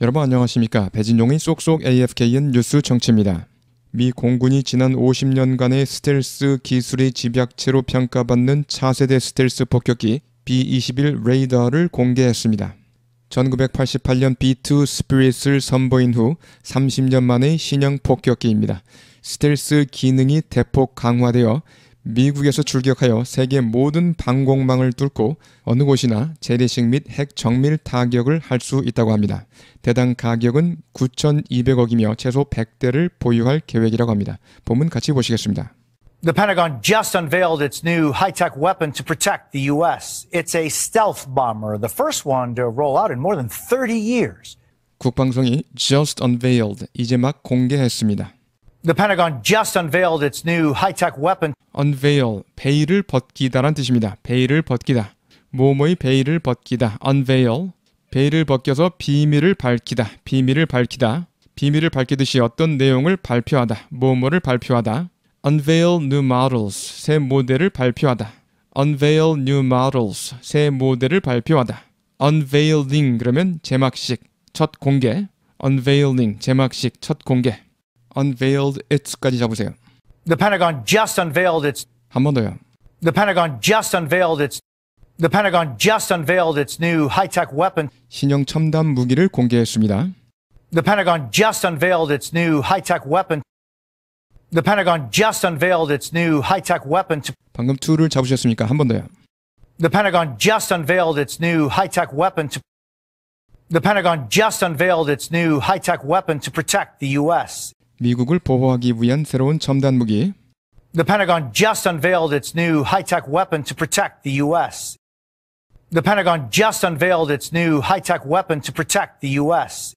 여러분 안녕하십니까. 배진용의 쏙쏙 AFKN 뉴스 정치입니다. 미 공군이 지난 50년간의 스텔스 기술의 집약체로 평가받는 차세대 스텔스 폭격기 B-21 레이더를 공개했습니다. 1988년 B2 스피릿을 선보인 후 30년 만의 신형 폭격기입니다. 스텔스 기능이 대폭 강화되어 미국에서 출격하여 세계 모든 방공망을 뚫고 어느 곳이나 재래식 및 핵 정밀 타격을 할 수 있다고 합니다. 대당 가격은 9,200억이며 최소 100대를 보유할 계획이라고 합니다. 본문 같이 보시겠습니다. The Pentagon just unveiled its new high tech weapon to protect the U.S. It's a stealth bomber, the first one to roll out in more than 30 years. 국방성이 just unveiled, 이제 막 공개했습니다. The Pentagon just unveiled its new high-tech weapon. unveil 베일을 벗기다란 뜻입니다. 베일을 벗기다. 모모의 베일을 벗기다. unveil 베일을 벗겨서 비밀을 밝히다. 비밀을 밝히다. 비밀을 밝히듯이 어떤 내용을 발표하다. 모모를 발표하다. unveil new models 새 모델을 발표하다. unveil new models 새 모델을 발표하다. unveiling 그러면 제막식 첫 공개. unveiling 제막식 첫 공개. unveiled its까지 잡으세요. The Pentagon just unveiled its 한번 더요. The Pentagon just unveiled its The Pentagon just unveiled its new high-tech weapon. 신형 첨단 무기를 공개했습니다. The Pentagon just unveiled its new high-tech weapon. The Pentagon just unveiled its new high-tech weapon. 방금 2를 잡으셨습니까? 한번 더요. The Pentagon just unveiled its new high-tech weapon The Pentagon just unveiled its new high-tech weapon to protect the US. 미국을 보호하기 위한 새로운 첨단 무기 The Pentagon just unveiled its new high-tech weapon to protect the US. The Pentagon just unveiled its new high-tech weapon to protect the US.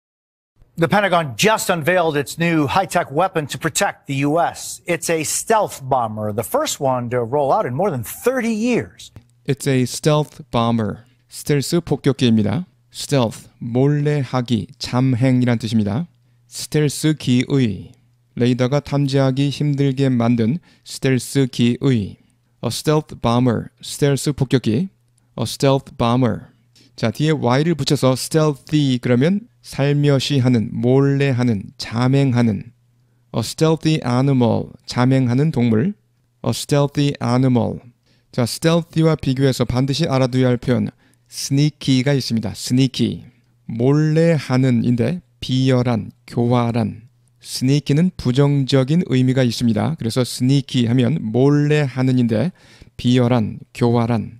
The Pentagon just unveiled its new high-tech weapon to protect the U.S. It's a stealth bomber, the first one to roll out in more than 30 years. It's a stealth bomber. 스텔스 폭격기입니다. Stealth, 몰래하기, 잠행이란 뜻입니다. 스텔스기의 레이더가 탐지하기 힘들게 만든 스텔스기의 A stealth bomber, 스텔스 폭격기 A stealth bomber 자 뒤에 y를 붙여서 stealthy 그러면 살며시 하는, 몰래 하는, 자맹하는 A stealthy animal, 자맹하는 동물 A stealthy animal 자, stealthy와 비교해서 반드시 알아둬야 할 표현 sneaky가 있습니다. sneaky 몰래 하는인데 비열한, 교활한, 스니키는 부정적인 의미가 있습니다. 그래서 스니키 하면 몰래 하는인데 비열한, 교활한,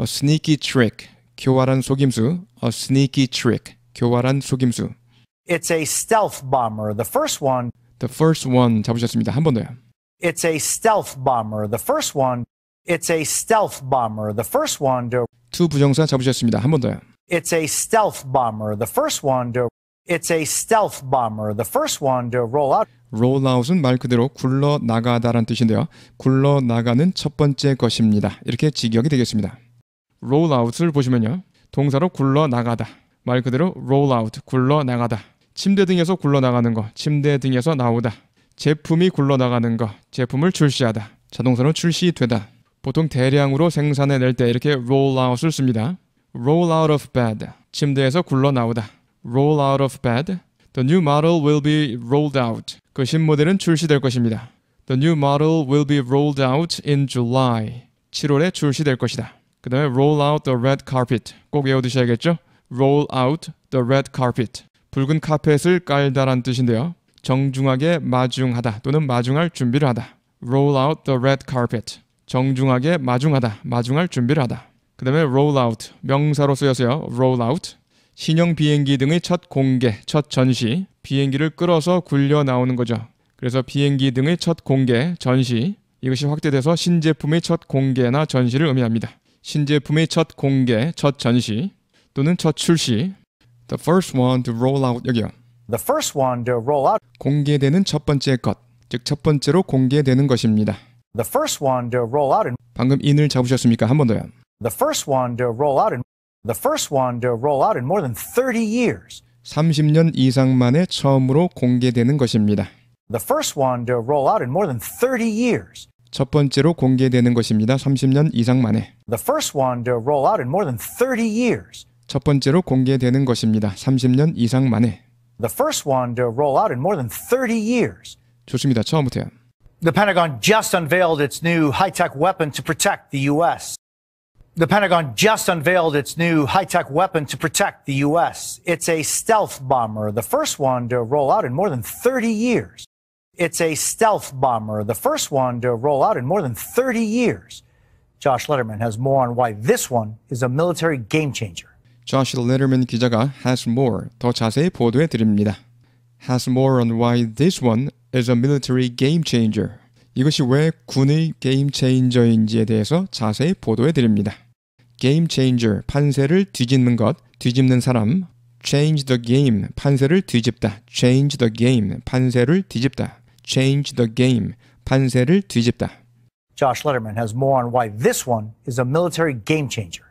a sneaky trick, 교활한 속임수, a sneaky trick, 교활한 속임수. It's a stealth bomber. The first one. The first one 잡으셨습니다. 한 번 더요. It's a stealth bomber. The first one. It's a stealth bomber. The first one to. 두 부정사 잡으셨습니다. 한 번 더요. It's a stealth bomber. The first one to It's a stealth bomber, the first one to roll out. roll out은 말 그대로 굴러 나가다란 뜻인데요. 굴러 나가는 첫 번째 것입니다. 이렇게 직역이 되겠습니다. roll out을 보시면요. 동사로 굴러 나가다. 말 그대로 roll out, 굴러 나가다. 침대 등에서 굴러 나가는 거, 침대 등에서 나오다. 제품이 굴러 나가는 거, 제품을 출시하다. 자동차로 출시되다. 보통 대량으로 생산해 낼 때 이렇게 roll out을 씁니다. roll out of bed, 침대에서 굴러 나오다. roll out of bed. The new model will be rolled out. 그 신모델은 출시될 것입니다. The new model will be rolled out in July. 7월에 출시될 것이다. 그 다음에 roll out the red carpet. 꼭 외워두셔야겠죠? roll out the red carpet. 붉은 카펫을 깔다란 뜻인데요. 정중하게 마중하다 또는 마중할 준비를 하다. roll out the red carpet. 정중하게 마중하다, 마중할 준비를 하다. 그 다음에 roll out, 명사로 쓰여서요. roll out. 신형 비행기 등의 첫 공개, 첫 전시, 비행기를 끌어서 굴려 나오는 거죠. 그래서 비행기 등의 첫 공개, 전시, 이것이 확대돼서 신제품의 첫 공개나 전시를 의미합니다. 신제품의 첫 공개, 첫 전시 또는 첫 출시. The first one to roll out 여기요. The first one to roll out 공개되는 첫 번째 것, 즉 첫 번째로 공개되는 것입니다. The first one to roll out 방금 인을 잡으셨습니까? 한 번 더요. The first one to roll out the first one to roll out in more than 30 years. 30년 이상 만에 처음으로 공개되는 것입니다. The first one to roll out in more than 30 years. 첫 번째로 공개되는 것입니다. 30년 이상 만에. The first one to roll out in more than 30 years. 첫 번째로 공개되는 것입니다. 30년 이상 만에. The first one to roll out in more than 30 years. 좋습니다. 처음부터요. The Pentagon just unveiled its new high-tech weapon to protect the US. The Pentagon just unveiled its new high tech weapon to protect the U.S. It's a stealth bomber, the first one to roll out in more than 30 years. It's a stealth bomber, the first one to roll out in more than 30 years. Josh Letterman has more on why this one is a military game changer. Josh Letterman 기자가 has more 더 자세히 보도해 드립니다. Has more on why this one is a military game changer. 이것이 왜 군의 게임 체인저인지에 대해서 자세히 보도해 드립니다 game changer 판세를 뒤집는 것, 뒤집는 사람 change the game 판세를 뒤집다 change the game 판세를 뒤집다 change the game 판세를 뒤집다 Josh Letterman has more on why this one is a military game changer.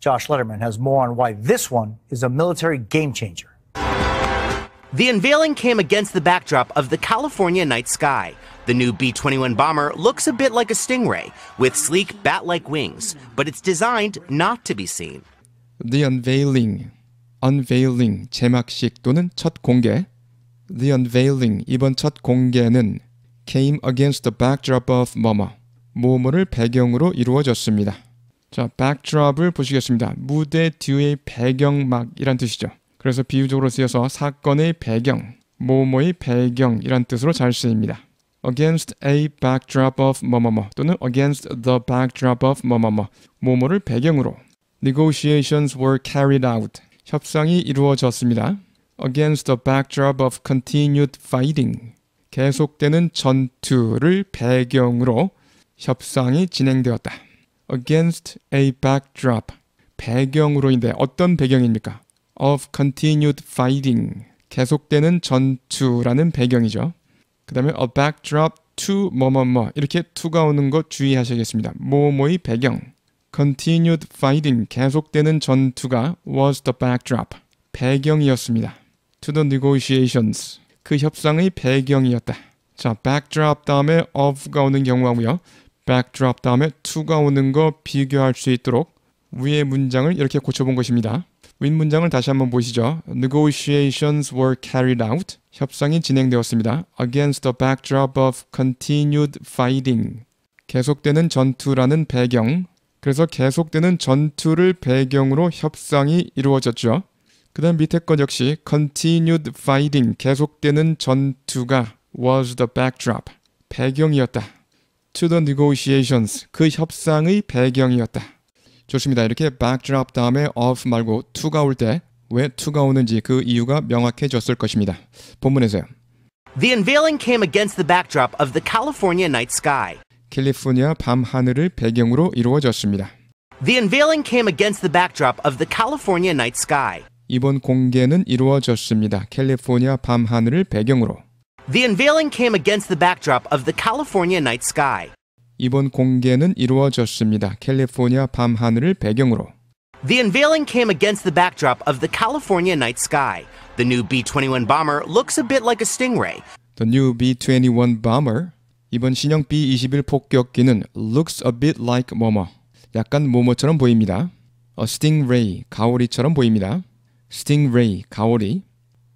Josh Letterman has more on why this one is a military game changer. The unveiling came against the backdrop of the California night sky, The new B 21 bomber looks a bit like a Stingray, with sleek bat like wings, but it's designed not to be seen. The unveiling. unveiling 제막식 또는 첫 공개. The unveiling 이번 첫 공개는 came against the backdrop of 뭐뭐 모모를 배경으로 이루어졌습니다. 자, backdrop을 보시겠습니다. 무대 뒤의 배경막이란 뜻이죠. 그래서 비유적으로 쓰여서 사건의 배경, 모모의 배경이란 뜻으로 잘 쓰입니다. against a backdrop of 뭐뭐뭐 또는 against the backdrop of 뭐뭐뭐 뭐뭐를 배경으로 negotiations were carried out 협상이 이루어졌습니다. against the backdrop of continued fighting 계속되는 전투를 배경으로 협상이 진행되었다. against a backdrop 배경으로인데 어떤 배경입니까? of continued fighting 계속되는 전투라는 배경이죠. 그 다음에 a backdrop to 뭐뭐뭐 뭐, 뭐. 이렇게 to가 오는 것 주의하셔야겠습니다. 뭐뭐의 배경 continued fighting 계속되는 전투가 was the backdrop 배경이었습니다. to the negotiations 그 협상의 배경이었다. 자, backdrop 다음에 of가 오는 경우하고요. backdrop 다음에 to가 오는 거 비교할 수 있도록 위의 문장을 이렇게 고쳐본 것입니다. 윗 문장을 다시 한번 보시죠. Negotiations were carried out. 협상이 진행되었습니다. Against the backdrop of continued fighting. 계속되는 전투라는 배경. 그래서 계속되는 전투를 배경으로 협상이 이루어졌죠. 그 다음 밑에 것 역시 continued fighting, 계속되는 전투가 was the backdrop, 배경이었다. to the negotiations, 그 협상의 배경이었다. 좋습니다. 이렇게 backdrop 다음에 of 말고 to가 올 때 왜 to가 오는지 그 이유가 명확해졌을 것입니다. 본문에서요. The unveiling came against the backdrop of the California night sky. 캘리포니아 밤 하늘을 배경으로 이루어졌습니다. The unveiling came against the backdrop of the California night sky. 이번 공개는 이루어졌습니다. 캘리포니아 밤 하늘을 배경으로. The unveiling came against the backdrop of the California night sky. 이번 공개는 이루어졌습니다. 캘리포니아 밤 하늘을 배경으로. The unveiling came against the backdrop of the California night sky. The new B-21 bomber looks a bit like a Stingray. The new B-21 bomber 이번 신형 B-21 폭격기는 looks a bit like 뭐뭐 약간 뭐뭐처럼 보입니다. A stingray 가오리처럼 보입니다. Stingray 가오리.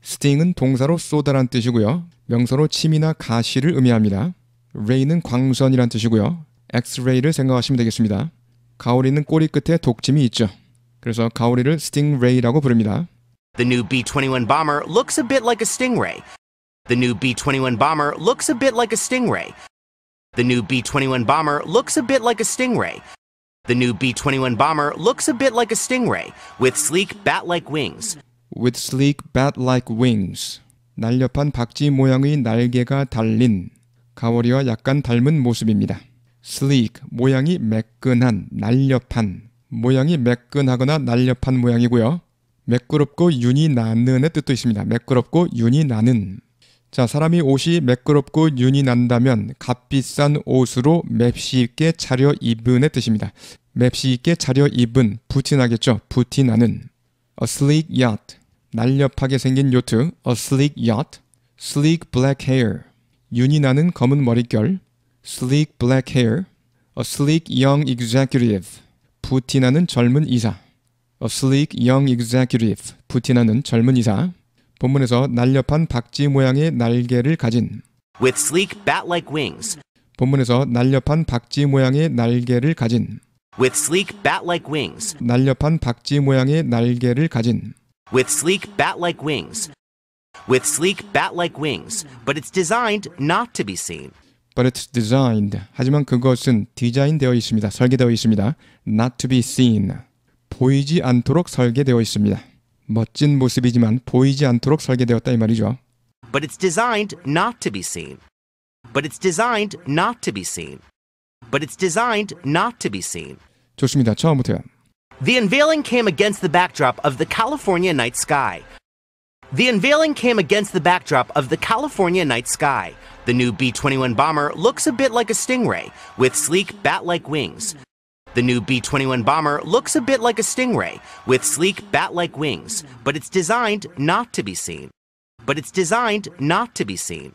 Sting은 동사로 쏘다란 뜻이고요. 명사로 침이나 가시를 의미합니다. ray는 광선이란 뜻이고요. x-ray를 생각하시면 되겠습니다. 가오리는 꼬리 끝에 독침이 있죠. 그래서 가오리를 stingray라고 부릅니다. The new B-21 bomber looks a bit like a stingray. The new B-21 bomber looks a bit like a stingray. The new B-21 bomber looks a bit like a stingray. The new B-21 bomber looks a bit like a stingray with sleek bat-like wings. With sleek bat-like wings. 날렵한 박쥐 모양의 날개가 달린 가오리와 약간 닮은 모습입니다. sleek 모양이 매끈한 날렵한 모양이 매끈하거나 날렵한 모양이고요. 매끄럽고 윤이 나는의 뜻도 있습니다. 매끄럽고 윤이 나는 자 사람이 옷이 매끄럽고 윤이 난다면 값비싼 옷으로 맵시 있게 차려 입은의 뜻입니다. 맵시 있게 차려 입은 부티나겠죠. 부티나는 a sleek yacht 날렵하게 생긴 요트 a sleek yacht sleek black hair 윤이 나는 검은 머릿결, sleek black hair, a sleek young executive, 부티나는 젊은 이사, a sleek young executive, 부티나는 젊은 이사. 본문에서 날렵한 박쥐 모양의 날개를 가진 with sleek bat-like wings. 본문에서 날렵한 박쥐 모양의 날개를 가진 with sleek bat-like wings. 날렵한 박쥐 모양의 날개를 가진 with sleek bat-like wings. with sleek bat-like wings, but it's designed not to be seen. But it's designed. 하지만 그것은 디자인되어 있습니다. 설계되어 있습니다. Not to be seen. 보이지 않도록 설계되어 있습니다. 멋진 모습이지만 보이지 않도록 설계되었다 이 말이죠. But it's designed not to be seen. But it's designed not to be seen. But it's designed not to be seen. 좋습니다. 처음부터요. The unveiling came against the backdrop of the California night sky. The unveiling came against the backdrop of the California night sky. The new B 21 bomber looks a bit like a stingray, with sleek, bat like wings. The new B 21 bomber looks a bit like a stingray, with sleek, bat like wings, but it's designed not to be seen. But it's designed not to be seen.